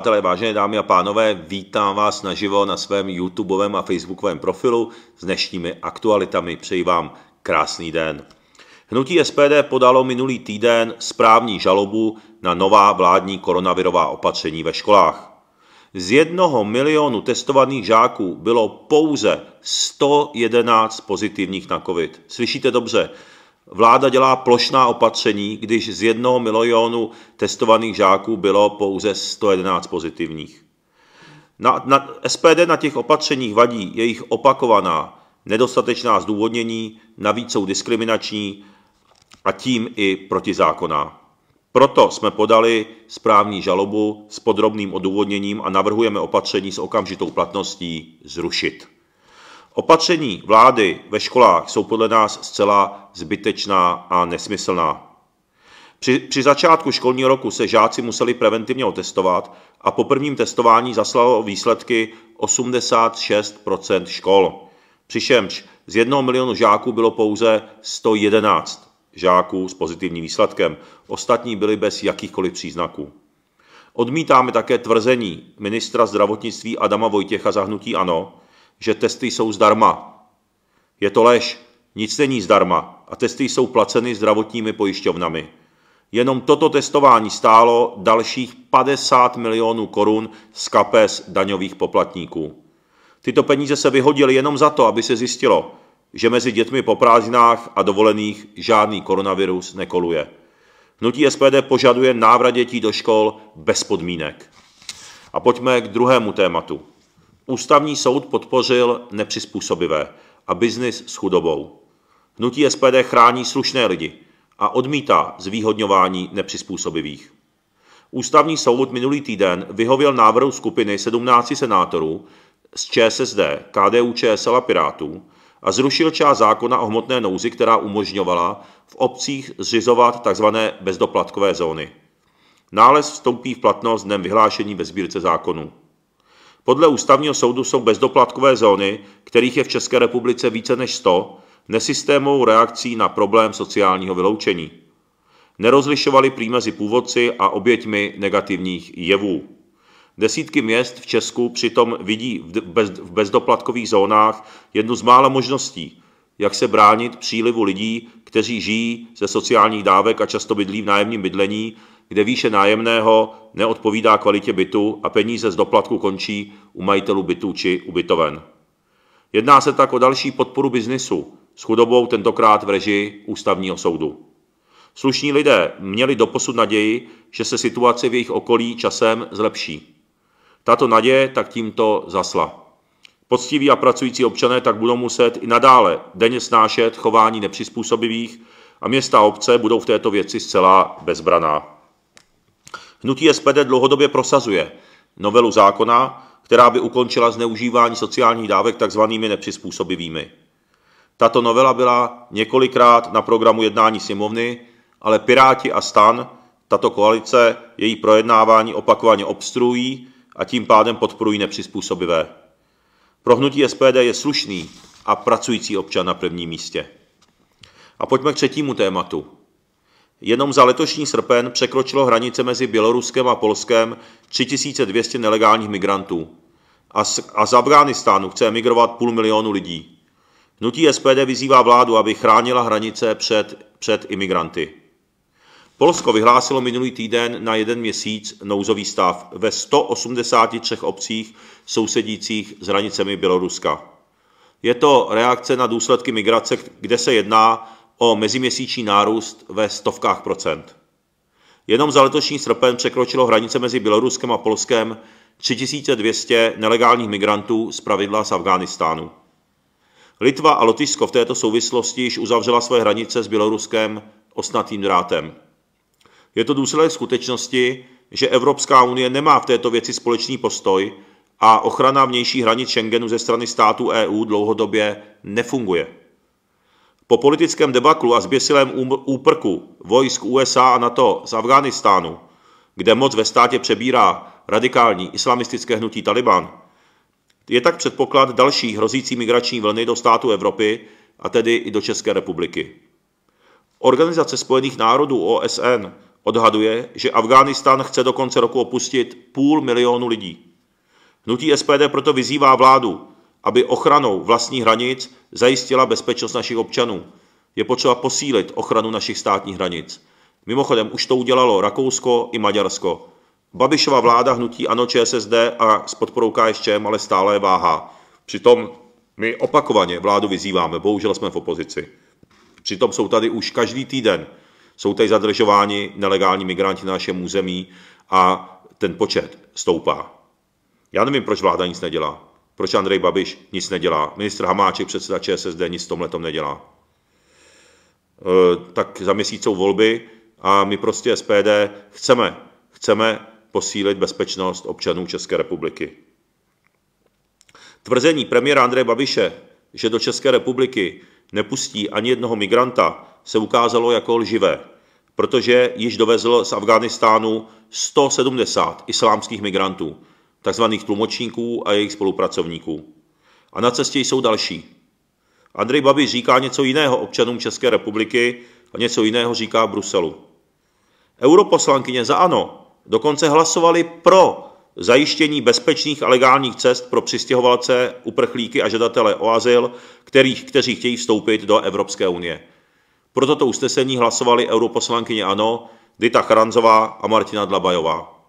Přátelé, vážené dámy a pánové, vítám vás naživo na svém YouTubeovém a Facebookovém profilu s dnešními aktualitami. Přeji vám krásný den. Hnutí SPD podalo minulý týden správní žalobu na nová vládní koronavirová opatření ve školách. Z jednoho milionu testovaných žáků bylo pouze 111 pozitivních na COVID. Slyšíte dobře, Vláda dělá plošná opatření, když z jednoho milionu testovaných žáků bylo pouze 111 pozitivních. Na, na, SPD na těch opatřeních vadí jejich opakovaná nedostatečná zdůvodnění, navíc jsou diskriminační a tím i protizákonná. Proto jsme podali správní žalobu s podrobným odůvodněním a navrhujeme opatření s okamžitou platností zrušit. Opatření vlády ve školách jsou podle nás zcela zbytečná a nesmyslná. Při, při začátku školního roku se žáci museli preventivně otestovat a po prvním testování zaslalo výsledky 86 škol. Přičemž z jednoho milionu žáků bylo pouze 111 žáků s pozitivním výsledkem. Ostatní byli bez jakýchkoliv příznaků. Odmítáme také tvrzení ministra zdravotnictví Adama Vojtěcha za hnutí ANO, že testy jsou zdarma. Je to lež, nic není zdarma a testy jsou placeny zdravotními pojišťovnami. Jenom toto testování stálo dalších 50 milionů korun z kapes daňových poplatníků. Tyto peníze se vyhodily jenom za to, aby se zjistilo, že mezi dětmi po prázdninách a dovolených žádný koronavirus nekoluje. Hnutí SPD požaduje návrat dětí do škol bez podmínek. A pojďme k druhému tématu. Ústavní soud podpořil nepřizpůsobivé a biznis s chudobou. Hnutí SPD chrání slušné lidi a odmítá zvýhodňování nepřizpůsobivých. Ústavní soud minulý týden vyhověl návrhu skupiny 17 senátorů z ČSSD, KDU, ČSL a Pirátů a zrušil část zákona o hmotné nouzi, která umožňovala v obcích zřizovat tzv. bezdoplatkové zóny. Nález vstoupí v platnost dnem vyhlášení ve sbírce zákonů. Podle ústavního soudu jsou bezdoplatkové zóny, kterých je v České republice více než 100, nesystémovou reakcí na problém sociálního vyloučení. Nerozlišovali prý mezi původci a oběťmi negativních jevů. Desítky měst v Česku přitom vidí v bezdoplatkových zónách jednu z mála možností, jak se bránit přílivu lidí, kteří žijí ze sociálních dávek a často bydlí v nájemním bydlení kde výše nájemného neodpovídá kvalitě bytu a peníze z doplatku končí u majitelů bytů či ubytoven. Jedná se tak o další podporu biznisu s chudobou tentokrát v režii ústavního soudu. Slušní lidé měli doposud naději, že se situace v jejich okolí časem zlepší. Tato naděje tak tímto zasla. Poctiví a pracující občané tak budou muset i nadále denně snášet chování nepřizpůsobivých a města a obce budou v této věci zcela bezbraná. Hnutí SPD dlouhodobě prosazuje novelu zákona, která by ukončila zneužívání sociálních dávek takzvanými nepřizpůsobivými. Tato novela byla několikrát na programu jednání sněmovny, ale Piráti a Stan, tato koalice, její projednávání opakovaně obstruují a tím pádem podporují nepřizpůsobivé. Pro hnutí SPD je slušný a pracující občan na prvním místě. A pojďme k třetímu tématu. Jenom za letošní srpen překročilo hranice mezi Běloruskem a Polskem 3200 nelegálních migrantů. A z, Afghánistánu chce emigrovat půl milionu lidí. Hnutí SPD vyzývá vládu, aby chránila hranice před, před imigranty. Polsko vyhlásilo minulý týden na jeden měsíc nouzový stav ve 183 obcích sousedících s hranicemi Běloruska. Je to reakce na důsledky migrace, kde se jedná o meziměsíční nárůst ve stovkách procent. Jenom za letošní srpen překročilo hranice mezi Běloruskem a Polskem 3200 nelegálních migrantů z pravidla z Afghánistánu. Litva a Lotyšsko v této souvislosti již uzavřela své hranice s Běloruskem osnatým drátem. Je to důsledek skutečnosti, že Evropská unie nemá v této věci společný postoj a ochrana vnější hranic Schengenu ze strany států EU dlouhodobě nefunguje. Po politickém debaklu a zběsilém úprku vojsk USA a NATO z Afghánistánu, kde moc ve státě přebírá radikální islamistické hnutí Taliban, je tak předpoklad další hrozící migrační vlny do státu Evropy a tedy i do České republiky. Organizace spojených národů OSN odhaduje, že Afghánistán chce do konce roku opustit půl milionu lidí. Hnutí SPD proto vyzývá vládu, aby ochranou vlastních hranic zajistila bezpečnost našich občanů. Je potřeba posílit ochranu našich státních hranic. Mimochodem, už to udělalo Rakousko i Maďarsko. Babišova vláda hnutí ANO ČSSD a s podporou KSČM ale stále váhá. Přitom my opakovaně vládu vyzýváme, bohužel jsme v opozici. Přitom jsou tady už každý týden, jsou tady zadržováni nelegální migranti na našem území a ten počet stoupá. Já nevím, proč vláda nic nedělá. Proč Andrej Babiš nic nedělá? Ministr Hamáček, předseda ČSSD, nic v tomhle nedělá. E, tak za měsíc jsou volby a my prostě SPD chceme, chceme posílit bezpečnost občanů České republiky. Tvrzení premiéra Andreje Babiše, že do České republiky nepustí ani jednoho migranta, se ukázalo jako lživé, protože již dovezl z Afghánistánu 170 islámských migrantů, tzv. tlumočníků a jejich spolupracovníků. A na cestě jsou další. Andrej Babiš říká něco jiného občanům České republiky a něco jiného říká Bruselu. Europoslankyně za ANO dokonce hlasovali pro zajištění bezpečných a legálních cest pro přistěhovalce, uprchlíky a žadatele o azyl, kterých, kteří chtějí vstoupit do Evropské unie. Pro toto usnesení hlasovali europoslankyně ANO, Dita Charanzová a Martina Dlabajová.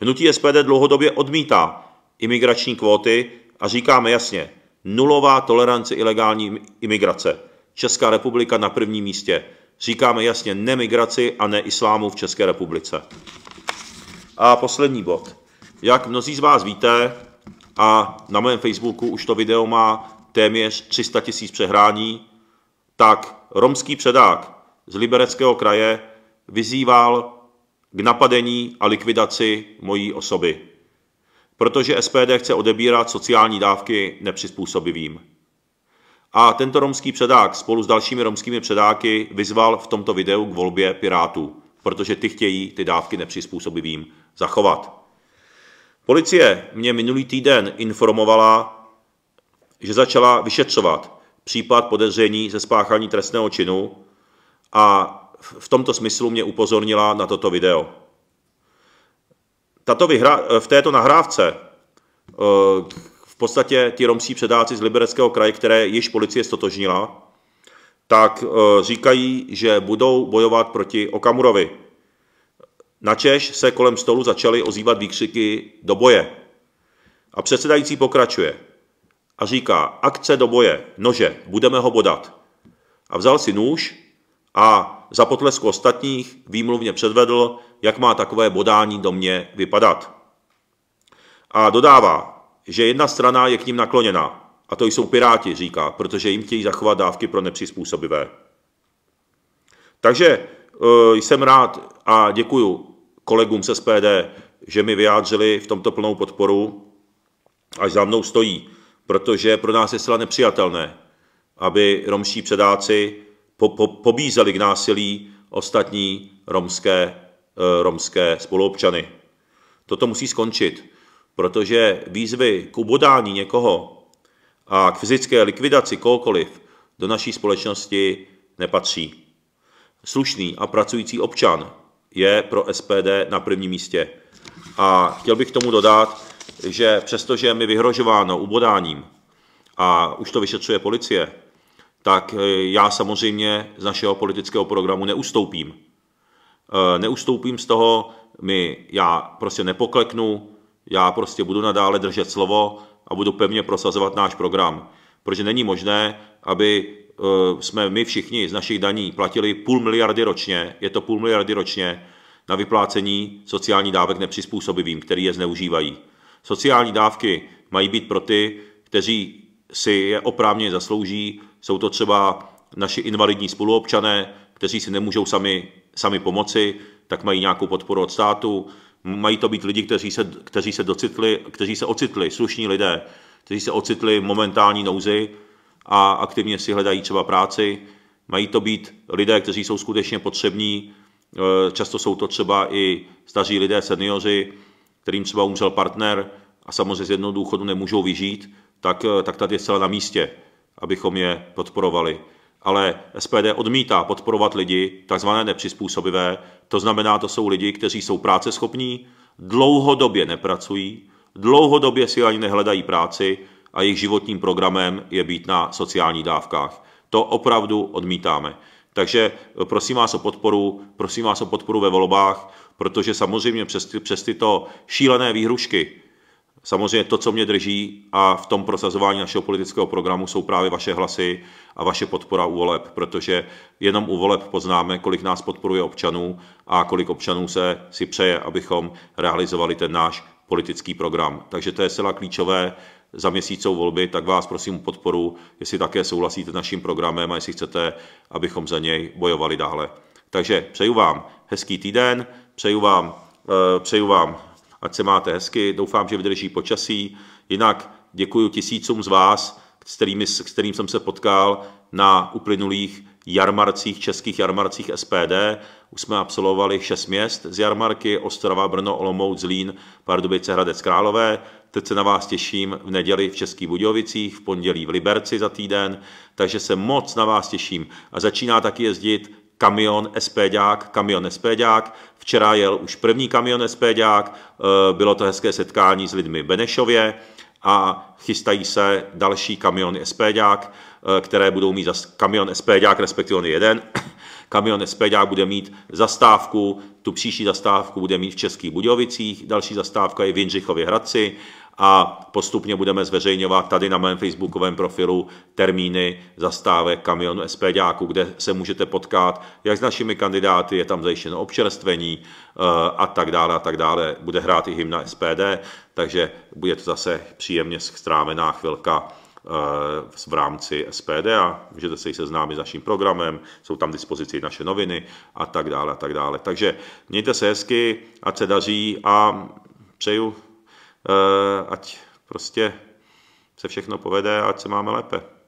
Hnutí SPD dlouhodobě odmítá imigrační kvóty a říkáme jasně, nulová tolerance ilegální imigrace. Česká republika na prvním místě. Říkáme jasně ne migraci a ne islámu v České republice. A poslední bod. Jak mnozí z vás víte, a na mém Facebooku už to video má téměř 300 tisíc přehrání, tak romský předák z libereckého kraje vyzýval k napadení a likvidaci mojí osoby, protože SPD chce odebírat sociální dávky nepřizpůsobivým. A tento romský předák spolu s dalšími romskými předáky vyzval v tomto videu k volbě Pirátů, protože ty chtějí ty dávky nepřizpůsobivým zachovat. Policie mě minulý týden informovala, že začala vyšetřovat případ podezření ze spáchání trestného činu a v tomto smyslu mě upozornila na toto video. Tato vyhra, eh, v této nahrávce eh, v podstatě ti romský předáci z libereckého kraje, které již policie stotožnila, tak eh, říkají, že budou bojovat proti Okamurovi. Načež se kolem stolu začaly ozývat výkřiky do boje. A předsedající pokračuje a říká, akce do boje, nože, budeme ho bodat. A vzal si nůž a za potlesku ostatních výmluvně předvedl, jak má takové bodání do mě vypadat. A dodává, že jedna strana je k ním nakloněna, a to jsou Piráti, říká, protože jim chtějí zachovat dávky pro nepřizpůsobivé. Takže e, jsem rád a děkuju kolegům z SPD, že mi vyjádřili v tomto plnou podporu, až za mnou stojí, protože pro nás je zcela nepřijatelné, aby romští předáci po, po, pobízeli k násilí ostatní romské, eh, romské spoluobčany. Toto musí skončit, protože výzvy k ubodání někoho a k fyzické likvidaci kohokoliv do naší společnosti nepatří. Slušný a pracující občan je pro SPD na prvním místě. A chtěl bych k tomu dodat, že přestože je mi vyhrožováno ubodáním a už to vyšetřuje policie, tak eh, já samozřejmě z našeho politického programu neustoupím. Eh, neustoupím z toho, my, já prostě nepokleknu, já prostě budu nadále držet slovo a budu pevně prosazovat náš program. Protože není možné, aby eh, jsme my všichni z našich daní platili půl miliardy ročně, je to půl miliardy ročně, na vyplácení sociální dávek nepřizpůsobivým, který je zneužívají. Sociální dávky mají být pro ty, kteří si je oprávně zaslouží jsou to třeba naši invalidní spoluobčané, kteří si nemůžou sami, sami pomoci, tak mají nějakou podporu od státu. Mají to být lidi, kteří se, kteří se, docitli, kteří se ocitli, slušní lidé, kteří se ocitli v momentální nouzi a aktivně si hledají třeba práci. Mají to být lidé, kteří jsou skutečně potřební, eh, často jsou to třeba i staří lidé, seniori, kterým třeba umřel partner a samozřejmě z jednoho důchodu nemůžou vyžít, tak, eh, tak tady je zcela na místě abychom je podporovali. Ale SPD odmítá podporovat lidi, takzvané nepřizpůsobivé, to znamená, to jsou lidi, kteří jsou práceschopní, dlouhodobě nepracují, dlouhodobě si ani nehledají práci a jejich životním programem je být na sociálních dávkách. To opravdu odmítáme. Takže prosím vás o podporu, prosím vás o podporu ve volbách, protože samozřejmě přes, ty, přes tyto šílené výhrušky Samozřejmě to, co mě drží a v tom prosazování našeho politického programu jsou právě vaše hlasy a vaše podpora u voleb, protože jenom u voleb poznáme, kolik nás podporuje občanů a kolik občanů se si přeje, abychom realizovali ten náš politický program. Takže to je zcela klíčové. Za měsícou volby, tak vás prosím o podporu, jestli také souhlasíte s naším programem a jestli chcete, abychom za něj bojovali dále. Takže přeju vám hezký týden, přeju vám, eh, přeju vám ať se máte hezky, doufám, že vydrží počasí. Jinak děkuji tisícům z vás, s kterými, s kterým jsem se potkal na uplynulých jarmarcích, českých jarmarcích SPD. Už jsme absolvovali šest měst z jarmarky, Ostrava, Brno, Olomouc, Zlín, Pardubice, Hradec Králové. Teď se na vás těším v neděli v Českých Budějovicích, v pondělí v Liberci za týden, takže se moc na vás těším. A začíná taky jezdit kamion SPďák, kamion SPďák. Včera jel už první kamion SPďák, eh, bylo to hezké setkání s lidmi v Benešově a chystají se další kamiony SPďák, eh, které budou mít kamion SPďák, respektive on jeden, kamion SPďák bude mít zastávku, tu příští zastávku bude mít v Českých Budějovicích, další zastávka je v Jindřichově Hradci, a postupně budeme zveřejňovat tady na mém facebookovém profilu termíny zastávek kamionu SPD, kde se můžete potkat jak s našimi kandidáty, je tam zajištěno občerstvení eh, a tak dále a tak dále. Bude hrát i hymna SPD, takže bude to zase příjemně strávená chvilka eh, v rámci SPD a můžete se i seznámit s naším programem, jsou tam dispozici naše noviny a tak dále a tak dále. Takže mějte se hezky, ať se daří a přeju Eh, ať prostě se všechno povede a ať se máme lépe.